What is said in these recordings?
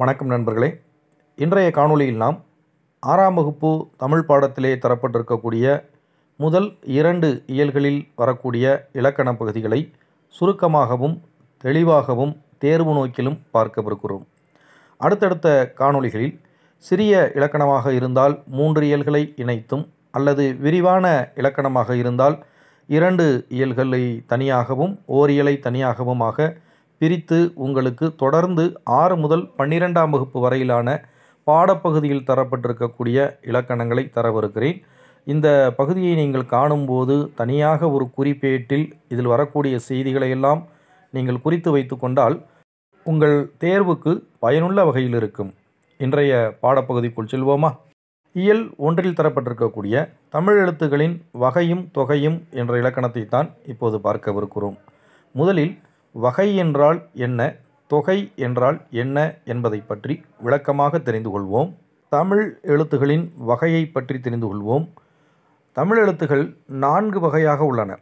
வணக்கம் நண்பர்களே இன்றைய காணொளியில் நாம் ஆறாம் வகுப்பு தமிழ் பாடத்திலே தரப்பட்டிருக்கக்கூடிய முதல் இரண்டு இயல்களில் வரக்கூடிய இலக்கண பகுதிகளை சுருக்கமாகவும் தெளிவாகவும் தேர்வு நோக்கிலும் பார்க்கவிருக்கிறோம் அடுத்தடுத்த காணொளிகளில் சிறிய இலக்கணமாக இருந்தால் மூன்று இயல்களை இணைத்தும் அல்லது விரிவான இலக்கணமாக இருந்தால் இரண்டு இயல்களை தனியாகவும் ஓரியலை தனியாகவுமாக பிரித்து உங்களுக்கு தொடர்ந்து ஆறு முதல் பன்னிரெண்டாம் வகுப்பு வரையிலான பாடப்பகுதியில் தரப்பட்டிருக்கக்கூடிய இலக்கணங்களை தரவிருக்கிறேன் இந்த பகுதியை நீங்கள் காணும்போது தனியாக ஒரு குறிப்பேட்டில் இதில் வரக்கூடிய செய்திகளை எல்லாம் நீங்கள் குறித்து வைத்து கொண்டால் உங்கள் தேர்வுக்கு பயனுள்ள வகையில் இருக்கும் இன்றைய பாடப்பகுதிக்குள் செல்வோமா இயல் ஒன்றில் தரப்பட்டிருக்கக்கூடிய தமிழ் எழுத்துக்களின் வகையும் தொகையும் என்ற இலக்கணத்தை தான் இப்போது பார்க்கவிருக்கிறோம் முதலில் வகை என்றால் என்ன தொகை என்றால் என்ன என்பதை பற்றி விளக்கமாக தெரிந்து கொள்வோம் தமிழ் எழுத்துகளின் வகையை பற்றி தெரிந்து கொள்வோம் தமிழ் எழுத்துகள் நான்கு வகையாக உள்ளன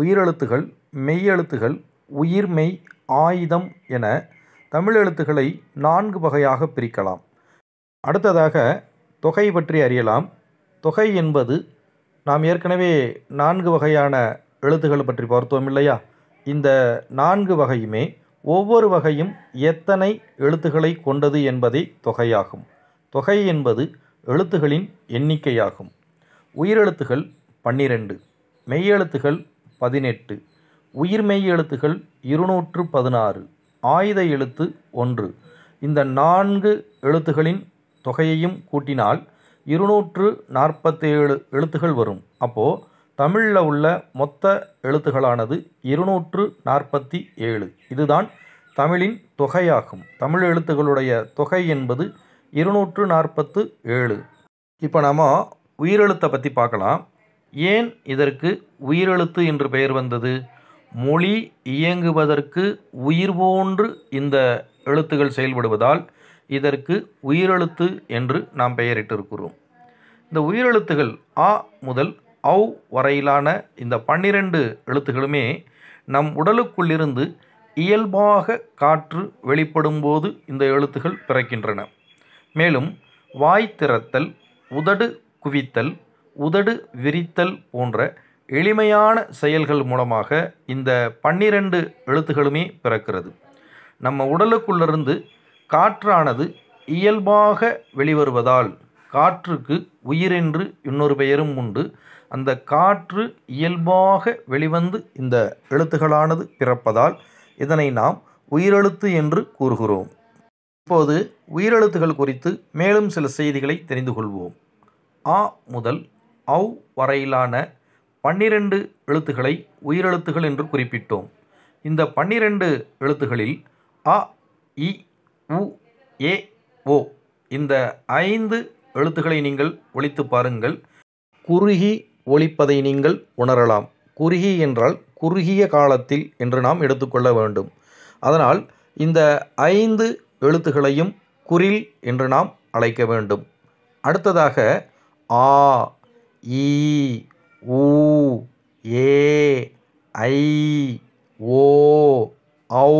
உயிரெழுத்துகள் மெய்யெழுத்துகள் உயிர்மெய் ஆயுதம் என தமிழ் எழுத்துக்களை நான்கு வகையாக பிரிக்கலாம் அடுத்ததாக தொகை பற்றி அறியலாம் தொகை என்பது நாம் ஏற்கனவே நான்கு வகையான எழுத்துக்கள் பற்றி பார்த்தோம் இல்லையா இந்த நான்கு வகையுமே ஒவ்வொரு வகையும் எத்தனை எழுத்துக்களை கொண்டது என்பதே தொகையாகும் தொகை என்பது எழுத்துகளின் எண்ணிக்கையாகும் உயிரெழுத்துகள் பன்னிரெண்டு மெய்யெழுத்துகள் பதினெட்டு உயிர்மெய் எழுத்துகள் இருநூற்று பதினாறு ஆயுத எழுத்து ஒன்று இந்த நான்கு எழுத்துகளின் தொகையையும் கூட்டினால் இருநூற்று நாற்பத்தேழு எழுத்துகள் வரும் அப்போது தமிழில் உள்ள மொத்த எழுத்துகளானது இருநூற்று நாற்பத்தி ஏழு இதுதான் தமிழின் தொகையாகும் தமிழ் எழுத்துக்களுடைய தொகை என்பது இருநூற்று நாற்பத்து ஏழு இப்போ நாம் உயிரெழுத்தை பற்றி பார்க்கலாம் ஏன் இதற்கு உயிரெழுத்து என்று பெயர் வந்தது மொழி இயங்குவதற்கு உயிர் போன்று இந்த எழுத்துகள் செயல்படுவதால் இதற்கு உயிரெழுத்து என்று நாம் பெயரிட்டிருக்கிறோம் இந்த உயிரெழுத்துகள் ஆ முதல் அவ் வரையிலான இந்த பன்னிரண்டு எழுத்துக்களுமே நம் உடலுக்குள்ளிருந்து இயல்பாக காற்று வெளிப்படும்போது இந்த எழுத்துகள் பிறக்கின்றன மேலும் வாய் திறத்தல் உதடு குவித்தல் உதடு விரித்தல் போன்ற எளிமையான செயல்கள் மூலமாக இந்த பன்னிரண்டு எழுத்துகளுமே பிறக்கிறது நம்ம உடலுக்குள்ளிருந்து காற்றானது இயல்பாக வெளிவருவதால் காற்றுக்கு உயிரென்று இன்னொரு பெயரும் உண்டு அந்த காற்று இயல்பாக வெளிவந்து இந்த எழுத்துகளானது பிறப்பதால் இதனை நாம் உயிரெழுத்து என்று கூறுகிறோம் இப்போது உயிரெழுத்துகள் குறித்து மேலும் சில செய்திகளை தெரிந்து கொள்வோம் ஆ முதல் அவ் வரையிலான பன்னிரண்டு எழுத்துக்களை உயிரெழுத்துகள் என்று குறிப்பிட்டோம் இந்த பன்னிரண்டு எழுத்துகளில் அ இ உ ஏ ஓ இந்த ஐந்து எழுத்துக்களை நீங்கள் ஒழித்து பாருங்கள் குறுகி ஒழிப்பதை நீங்கள் உணரலாம் குறுகி என்றால் குறுகிய காலத்தில் என்று நாம் எடுத்துக்கொள்ள வேண்டும் அதனால் இந்த ஐந்து எழுத்துகளையும் குரில் என்று நாம் அழைக்க வேண்டும் அடுத்ததாக ஆ ஈ ஊ ஏ ஐ ஓ ஔ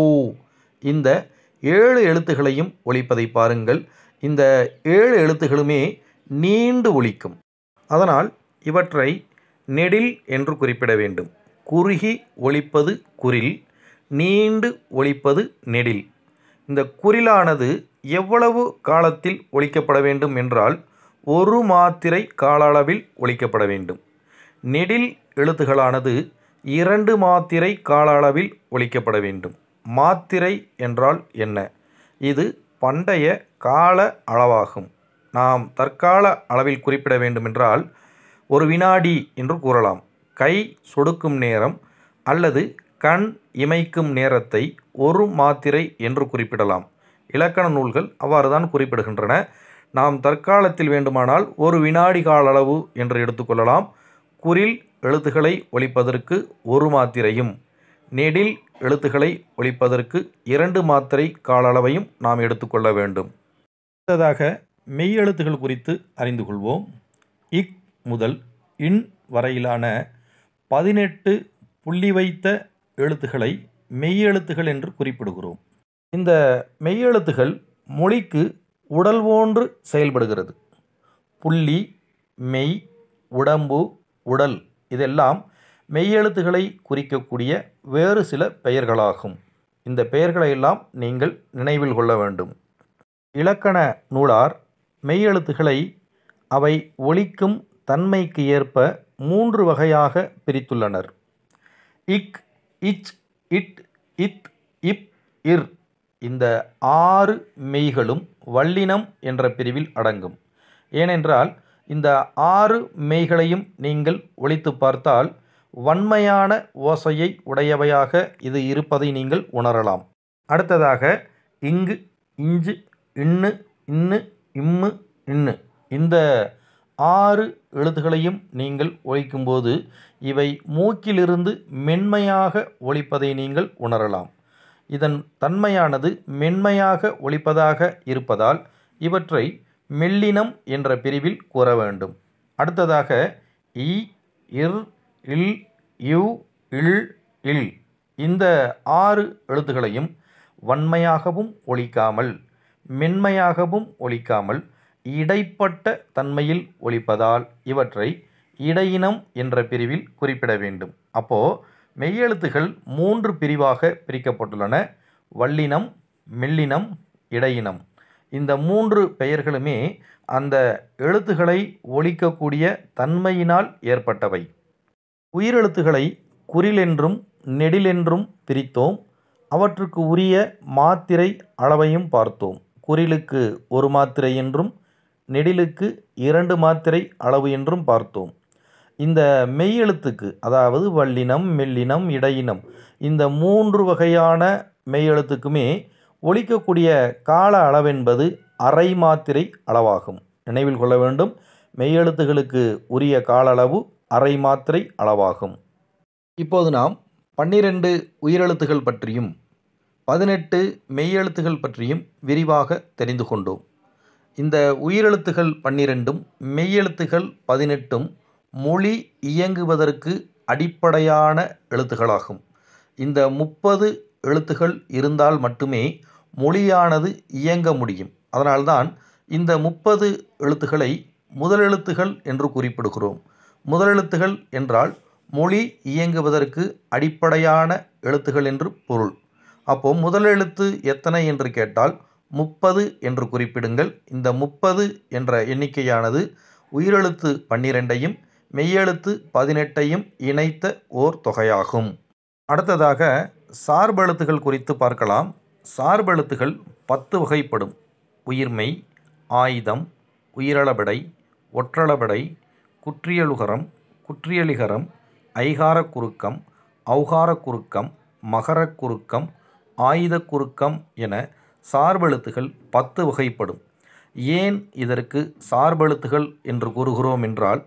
இந்த ஏழு எழுத்துகளையும் ஒழிப்பதை பாருங்கள் இந்த ஏழு எழுத்துகளுமே நீண்டு ஒழிக்கும் அதனால் இவற்றை நெடில் என்று குறிப்பிட வேண்டும் குறுகி ஒழிப்பது குரில் நீண்டு ஒழிப்பது நெடில் இந்த குரிலானது எவ்வளவு காலத்தில் ஒழிக்கப்பட வேண்டும் என்றால் ஒரு மாத்திரை கால அளவில் ஒழிக்கப்பட வேண்டும் நெடில் எழுத்துகளானது இரண்டு மாத்திரை கால அளவில் ஒழிக்கப்பட வேண்டும் மாத்திரை என்றால் என்ன இது பண்டைய கால அளவாகும் நாம் தற்கால அளவில் குறிப்பிட வேண்டுமென்றால் ஒரு வினாடி என்று கூறலாம் கை சொடுக்கும் நேரம் அல்லது கண் இமைக்கும் நேரத்தை ஒரு மாத்திரை என்று குறிப்பிடலாம் இலக்கண நூல்கள் அவ்வாறுதான் குறிப்பிடுகின்றன நாம் தற்காலத்தில் வேண்டுமானால் ஒரு வினாடி கால அளவு என்று எடுத்துக்கொள்ளலாம் குரில் எழுத்துக்களை ஒழிப்பதற்கு ஒரு மாத்திரையும் நெடில் எழுத்துக்களை ஒழிப்பதற்கு இரண்டு மாத்திரை கால அளவையும் நாம் எடுத்துக்கொள்ள வேண்டும் அடுத்ததாக மெய்யெழுத்துகள் குறித்து அறிந்து கொள்வோம் இக் முதல் இன் வரையிலான பதினெட்டு புள்ளி வைத்த எழுத்துக்களை மெய்யெழுத்துகள் என்று குறிப்பிடுகிறோம் இந்த மெய்யெழுத்துகள் மொழிக்கு உடல் செயல்படுகிறது புள்ளி மெய் உடம்பு உடல் இதெல்லாம் மெய்யெழுத்துக்களை குறிக்கக்கூடிய வேறு சில பெயர்களாகும் இந்த பெயர்களையெல்லாம் நீங்கள் நினைவில் கொள்ள வேண்டும் இலக்கண நூலார் மெய்யெழுத்துக்களை அவை ஒழிக்கும் தன்மைக்கு ஏற்ப மூன்று வகையாக பிரித்துள்ளனர் இக் இச் இட் இத் இப் இர் இந்த ஆறு மெய்களும் வல்லினம் என்ற பிரிவில் அடங்கும் ஏனென்றால் இந்த ஆறு மெய்களையும் நீங்கள் ஒழித்து பார்த்தால் வன்மையான ஓசையை உடையவையாக இது இருப்பதை நீங்கள் உணரலாம் அடுத்ததாக இங்கு இஞ்சு இன்னு இன்னு இம்மு இன்னு இந்த ஆறு எழுத்துக்களையும் நீங்கள் ஒழிக்கும்போது இவை மூக்கிலிருந்து மென்மையாக ஒழிப்பதை நீங்கள் உணரலாம் இதன் தன்மையானது மென்மையாக ஒழிப்பதாக இருப்பதால் இவற்றை மெல்லினம் என்ற பிரிவில் கூற வேண்டும் அடுத்ததாக இ இர் இல் யு இல் இல் இந்த ஆறு எழுத்துகளையும் வன்மையாகவும் ஒழிக்காமல் மென்மையாகவும் ஒழிக்காமல் இடைப்பட்ட தன்மையில் ஒழிப்பதால் இவற்றை இடையினம் என்ற பிரிவில் குறிப்பிட வேண்டும் அப்போது மெய்யெழுத்துகள் மூன்று பிரிவாக பிரிக்கப்பட்டுள்ளன வல்லினம் மெல்லினம் இடையினம் இந்த மூன்று பெயர்களுமே அந்த எழுத்துக்களை ஒழிக்கக்கூடிய தன்மையினால் ஏற்பட்டவை உயிரெழுத்துகளை குறிலென்றும் நெடிலென்றும் பிரித்தோம் அவற்றுக்கு உரிய மாத்திரை அளவையும் பார்த்தோம் குறிலுக்கு ஒரு மாத்திரை என்றும் நெடிலுக்கு இரண்டு மாத்திரை அளவு என்றும் பார்த்தோம் இந்த மெய்யெழுத்துக்கு அதாவது வல்லினம் மெல்லினம் இடையினம் இந்த மூன்று வகையான மெய்யெழுத்துக்குமே ஒழிக்கக்கூடிய கால அளவென்பது அரை மாத்திரை அளவாகும் நினைவில் கொள்ள வேண்டும் மெய்யெழுத்துகளுக்கு உரிய கால அளவு அரை மாத்திரை அளவாகும் இப்போது நாம் பன்னிரண்டு உயிரெழுத்துகள் பற்றியும் பதினெட்டு மெய்யெழுத்துகள் பற்றியும் விரிவாக தெரிந்து கொண்டோம் இந்த உயிரெழுத்துகள் பன்னிரெண்டும் மெய்யெழுத்துகள் பதினெட்டும் மொழி இயங்குவதற்கு அடிப்படையான எழுத்துகளாகும் இந்த முப்பது எழுத்துகள் இருந்தால் மட்டுமே மொழியானது இயங்க முடியும் அதனால்தான் இந்த முப்பது எழுத்துக்களை முதலெழுத்துகள் என்று குறிப்பிடுகிறோம் முதலெழுத்துகள் என்றால் மொழி இயங்குவதற்கு அடிப்படையான எழுத்துகள் என்று பொருள் அப்போ முதலெழுத்து எத்தனை என்று கேட்டால் முப்பது என்று குறிப்பிடுங்கள் இந்த முப்பது என்ற எண்ணிக்கையானது உயிரெழுத்து பன்னிரெண்டையும் மெய்யெழுத்து பதினெட்டையும் இணைத்த ஓர் தொகையாகும் அடுத்ததாக சார்பெழுத்துகள் குறித்து பார்க்கலாம் சார்பெழுத்துகள் பத்து வகைப்படும் உயிர்மை ஆயுதம் உயிரளபடை ஒற்றளபடை குற்றியலுகரம் குற்றியலிகரம் ஐகார குறுக்கம் ஔகார குறுக்கம் மகரக் குறுக்கம் ஆயுத குறுக்கம் என சார்பெழுத்துகள் பத்து வகைப்படும் ஏன் இதற்கு சார்பெழுத்துகள் என்று கூறுகிறோம் என்றால்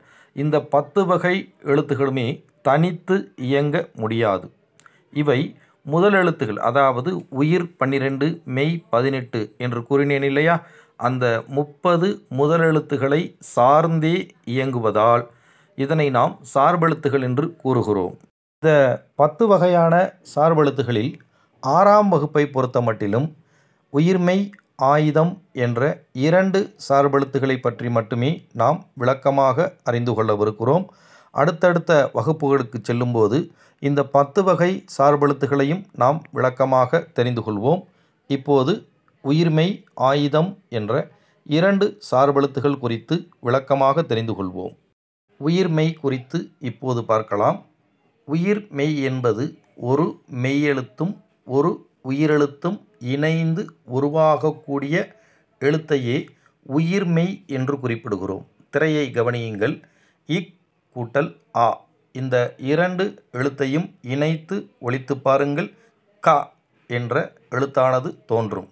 இந்த பத்து வகை எழுத்துகளுமே தனித்து இயங்க முடியாது இவை முதல் எழுத்துகள் அதாவது உயிர் பன்னிரெண்டு மெய் பதினெட்டு என்று கூறினேன் இல்லையா அந்த முப்பது முதல் எழுத்துக்களை சார்ந்தே இயங்குவதால் இதனை நாம் சார்பெழுத்துகள் என்று கூறுகிறோம் இந்த பத்து வகையான சார்பெழுத்துகளில் ஆறாம் வகுப்பை பொறுத்தமட்டிலும் உயிர்மை ஆயுதம் என்ற இரண்டு சார்பெழுத்துக்களை பற்றி மட்டுமே நாம் விளக்கமாக அறிந்து கொள்ளவிருக்கிறோம் அடுத்தடுத்த வகுப்புகளுக்கு செல்லும்போது இந்த பத்து வகை சார்பெழுத்துகளையும் நாம் விளக்கமாக தெரிந்து கொள்வோம் இப்போது உயிர்மை ஆயுதம் என்ற இரண்டு சார்பெழுத்துகள் குறித்து விளக்கமாக தெரிந்து கொள்வோம் உயிர்மெய் குறித்து இப்போது பார்க்கலாம் உயிர் மெய் என்பது ஒரு மெய்யெழுத்தும் ஒரு உயிரெழுத்தும் இணைந்து உருவாகக்கூடிய எழுத்தையே உயிர்மெய் என்று குறிப்பிடுகிறோம் திரையை கவனியுங்கள் இக் கூட்டல் ஆ இந்த இரண்டு எழுத்தையும் இணைத்து ஒழித்து பாருங்கள் க என்ற எழுத்தானது தோன்றும்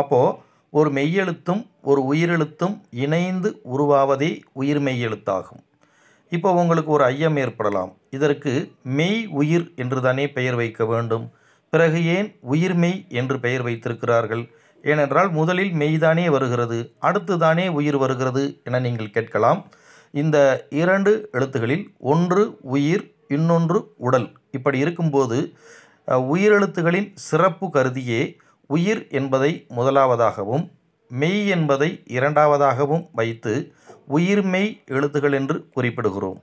அப்போது ஒரு மெய்யெழுத்தும் ஒரு உயிரெழுத்தும் இணைந்து உருவாவதே உயிர் எழுத்தாகும் இப்போ உங்களுக்கு ஒரு ஐயம் ஏற்படலாம் இதற்கு மெய் உயிர் என்று தானே பெயர் வைக்க வேண்டும் பிறகு ஏன் உயிர் மெய் என்று பெயர் வைத்திருக்கிறார்கள் ஏனென்றால் முதலில் மெய்தானே வருகிறது அடுத்து தானே உயிர் வருகிறது என நீங்கள் கேட்கலாம் இந்த இரண்டு எழுத்துகளில் ஒன்று உயிர் இன்னொன்று உடல் இப்படி இருக்கும்போது உயிரெழுத்துகளின் சிறப்பு கருதியே உயிர் என்பதை முதலாவதாகவும் மெய் என்பதை இரண்டாவதாகவும் வைத்து உயிர்மெய் எழுத்துகள் என்று குறிப்பிடுகிறோம்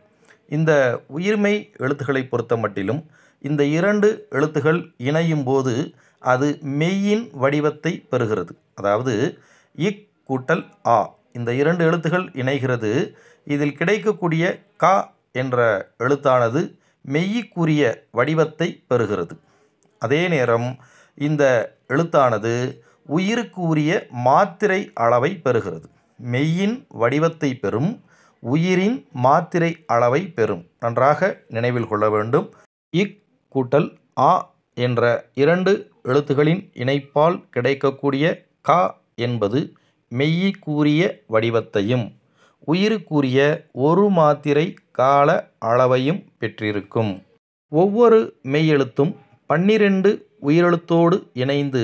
இந்த உயிர்மெய் எழுத்துக்களை பொறுத்த மட்டிலும் இந்த இரண்டு எழுத்துகள் இணையும் போது அது மெய்யின் வடிவத்தை பெறுகிறது அதாவது இக் கூட்டல் ஆ இந்த இரண்டு எழுத்துகள் இணைகிறது இதில் கிடைக்கக்கூடிய கா என்ற எழுத்தானது மெய்யிக்குரிய வடிவத்தை பெறுகிறது அதே நேரம் இந்த எழுத்தானது உயிருக்கு உரிய மாத்திரை அளவை பெறுகிறது மெய்யின் வடிவத்தை பெறும் உயிரின் மாத்திரை அளவை பெறும் நன்றாக நினைவில் கொள்ள வேண்டும் இக் கூட்டல் ஆ என்ற இரண்டு எழுத்துகளின் இணைப்பால் கிடைக்கக்கூடிய க என்பது மெய்யிக்கூறிய வடிவத்தையும் உயிருக்குரிய ஒரு மாத்திரை கால அளவையும் பெற்றிருக்கும் ஒவ்வொரு மெய்யெழுத்தும் பன்னிரண்டு உயிரெழுத்தோடு இணைந்து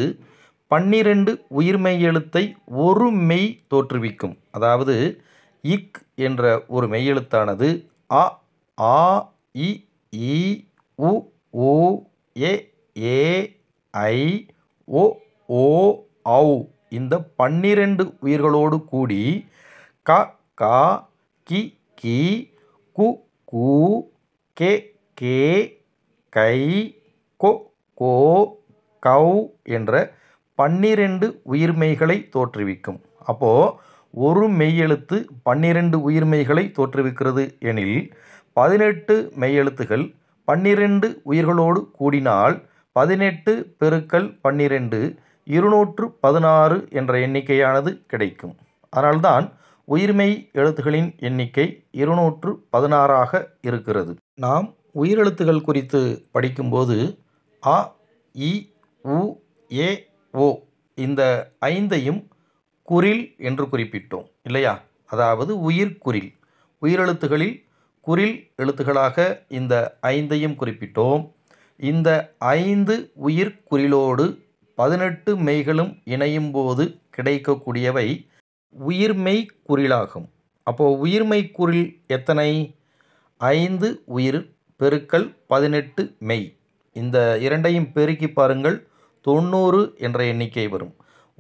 பன்னிரண்டு உயிர்மெய் எழுத்தை ஒரு மெய் தோற்றுவிக்கும் அதாவது இக் என்ற ஒரு மெய்யெழுத்தானது அ ஆ இ உ ஊ ஏ ஐ ஓ ஓ ஔ இந்த பன்னிரெண்டு உயிர்களோடு கூடி க கா கி கி கு கூ கே கே கை கொ கோ கௌ என்ற பன்னிரெண்டு உயிர்மைகளை தோற்றுவிக்கும் அப்போது ஒரு மெய்யெழுத்து பன்னிரெண்டு உயிர்மைகளை தோற்றுவிக்கிறது எனில் பதினெட்டு மெய்யெழுத்துகள் பன்னிரண்டு உயிர்களோடு கூடினால் பதினெட்டு பெருக்கல் பன்னிரெண்டு இருநூற்று பதினாறு என்ற எண்ணிக்கையானது கிடைக்கும் அதனால்தான் உயிர்மெய் எழுத்துகளின் எண்ணிக்கை இருநூற்று பதினாறாக இருக்கிறது நாம் உயிரெழுத்துகள் குறித்து படிக்கும்போது அ இ உ ஏ ஓ இந்த ஐந்தையும் குரில் என்று குறிப்பிட்டோம் இல்லையா அதாவது உயிர் குரில் உயிரெழுத்துகளில் குரில் எழுத்துகளாக இந்த ஐந்தையும் குறிப்பிட்டோம் இந்த ஐந்து உயிர் குரிலோடு பதினெட்டு மெய்களும் இணையும் போது கிடைக்கக்கூடியவை உயிர்மெய் குறிலாகும் அப்போது உயிர்மை குறில் எத்தனை ஐந்து உயிர் பெருக்கல் பதினெட்டு மெய் இந்த இரண்டையும் பெருக்கி பாருங்கள் தொண்ணூறு என்ற எண்ணிக்கை வரும்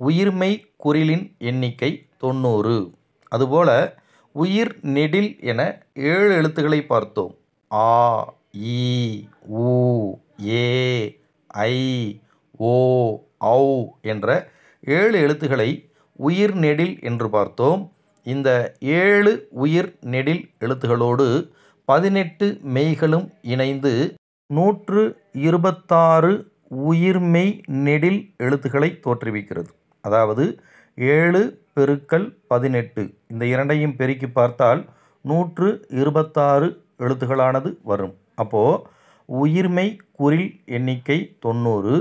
உயிர்மை குறிலின் எண்ணிக்கை தொண்ணூறு அதுபோல் உயிர் நெடில் என ஏழு எழுத்துக்களை பார்த்தோம் ஆ ஈ ஊ ஏ ஐ ஓ ஔ என்ற ஏழு எழுத்துக்களை உயிர் நெடில் என்று பார்த்தோம் இந்த ஏழு உயிர் நெடில் எழுத்துகளோடு பதினெட்டு மெய்களும் இணைந்து நூற்று இருபத்தாறு உயிர்மெய் நெடில் எழுத்துக்களை தோற்றுவிக்கிறது அதாவது ஏழு பெருக்கல் பதினெட்டு இந்த இரண்டையும் பெருக்கி பார்த்தால் நூற்று இருபத்தாறு எழுத்துகளானது வரும் அப்போது உயிர்மை குரில் எண்ணிக்கை தொண்ணூறு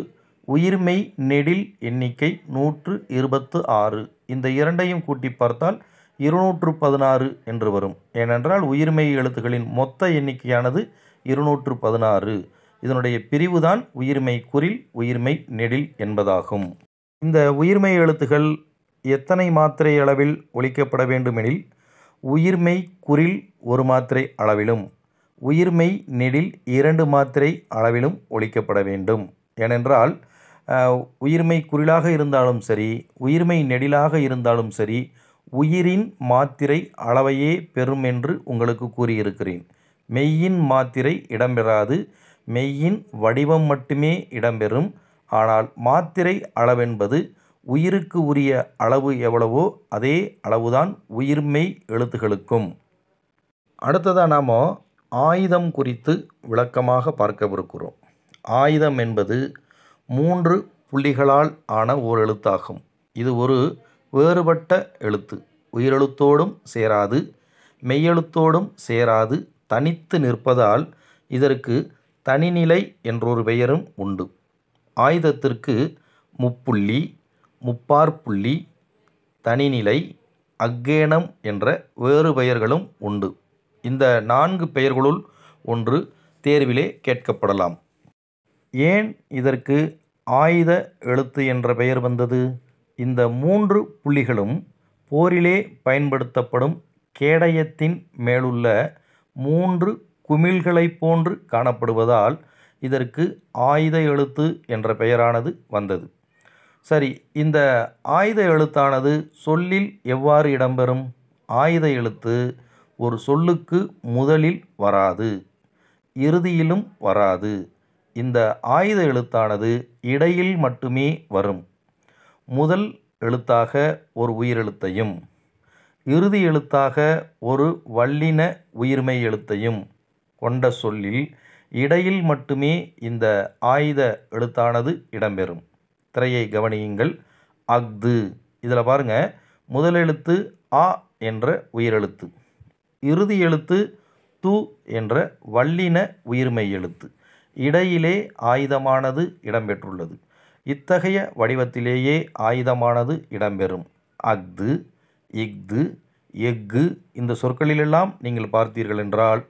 உயிர்மை நெடில் எண்ணிக்கை நூற்று இருபத்து ஆறு இந்த இரண்டையும் கூட்டி பார்த்தால் இருநூற்று பதினாறு என்று வரும் ஏனென்றால் உயிர்மை எழுத்துகளின் மொத்த எண்ணிக்கையானது இருநூற்று பதினாறு இதனுடைய பிரிவுதான் உயிர்மை குரில் உயிர்மை நெடில் என்பதாகும் இந்த உயிர்மை எழுத்துகள் எத்தனை மாத்திரை அளவில் ஒழிக்கப்பட வேண்டுமெனில் உயிர்மெய் குரில் ஒரு மாத்திரை அளவிலும் உயிர்மெய் நெடில் இரண்டு மாத்திரை அளவிலும் ஒழிக்கப்பட வேண்டும் ஏனென்றால் உயிர்மை குரிலாக இருந்தாலும் சரி உயிர்மை நெடிலாக இருந்தாலும் சரி உயிரின் மாத்திரை அளவையே பெறும் என்று உங்களுக்கு கூறியிருக்கிறேன் மெய்யின் மாத்திரை இடம்பெறாது மெய்யின் வடிவம் மட்டுமே இடம்பெறும் ஆனால் மாத்திரை அளவென்பது உயிருக்கு உரிய அளவு எவ்வளவோ அதே அளவுதான் உயிர்மை எழுத்துகளுக்கும் அடுத்ததாக நாம் ஆயுதம் குறித்து விளக்கமாக பார்க்கவிருக்கிறோம் ஆயுதம் என்பது மூன்று புள்ளிகளால் ஆன ஓர் எழுத்தாகும் இது ஒரு வேறுபட்ட எழுத்து உயிரெழுத்தோடும் சேராது மெய்யெழுத்தோடும் சேராது தனித்து நிற்பதால் இதற்கு தனிநிலை என்றொரு பெயரும் உண்டு ஆயுதத்திற்கு முப்புள்ளி புள்ளி தனிநிலை அக்கேணம் என்ற வேறு பெயர்களும் உண்டு இந்த நான்கு பெயர்களுள் ஒன்று தேர்விலே கேட்கப்படலாம் ஏன் இதற்கு ஆயுத எழுத்து என்ற பெயர் வந்தது இந்த மூன்று புள்ளிகளும் போரிலே பயன்படுத்தப்படும் கேடயத்தின் மேலுள்ள மூன்று குமிழ்களைப் போன்று காணப்படுவதால் இதற்கு ஆயுத எழுத்து என்ற பெயரானது வந்தது சரி இந்த ஆயுத எழுத்தானது சொல்லில் எவ்வாறு இடம்பெறும் ஆயுத எழுத்து ஒரு சொல்லுக்கு முதலில் வராது இறுதியிலும் வராது இந்த ஆயுத எழுத்தானது இடையில் மட்டுமே வரும் முதல் எழுத்தாக ஒரு உயிரெழுத்தையும் இறுதி எழுத்தாக ஒரு வல்லின உயிர்மை எழுத்தையும் கொண்ட சொல்லில் இடையில் மட்டுமே இந்த ஆயுத எழுத்தானது இடம்பெறும் திரையை கவனியுங்கள் அஃது இதில் பாருங்கள் முதல் எழுத்து ஆ என்ற உயிரெழுத்து இறுதி எழுத்து து என்ற வல்லின உயிர்மை எழுத்து இடையிலே ஆயுதமானது இடம்பெற்றுள்ளது இத்தகைய வடிவத்திலேயே ஆயுதமானது இடம்பெறும் அஃது இஃது எஃகு இந்த சொற்களிலெல்லாம் நீங்கள் பார்த்தீர்கள் என்றால்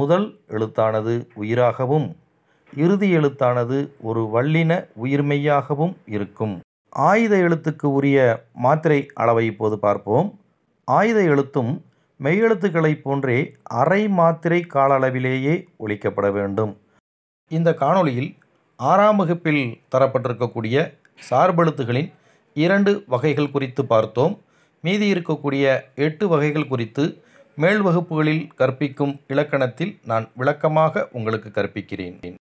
முதல் எழுத்தானது உயிராகவும் இறுதி எழுத்தானது ஒரு வல்லின உயிர்மையாகவும் இருக்கும் ஆயுத எழுத்துக்கு உரிய மாத்திரை அளவை இப்போது பார்ப்போம் ஆயுத எழுத்தும் மெய்யெழுத்துக்களைப் போன்றே அரை மாத்திரை கால அளவிலேயே ஒழிக்கப்பட வேண்டும் இந்த காணொளியில் ஆறாம் வகுப்பில் தரப்பட்டிருக்கக்கூடிய சார்பெழுத்துகளின் இரண்டு வகைகள் குறித்து பார்த்தோம் மீதி இருக்கக்கூடிய எட்டு வகைகள் குறித்து மேல் வகுப்புகளில் கற்பிக்கும் இலக்கணத்தில் நான் விளக்கமாக உங்களுக்கு கற்பிக்கிறேன்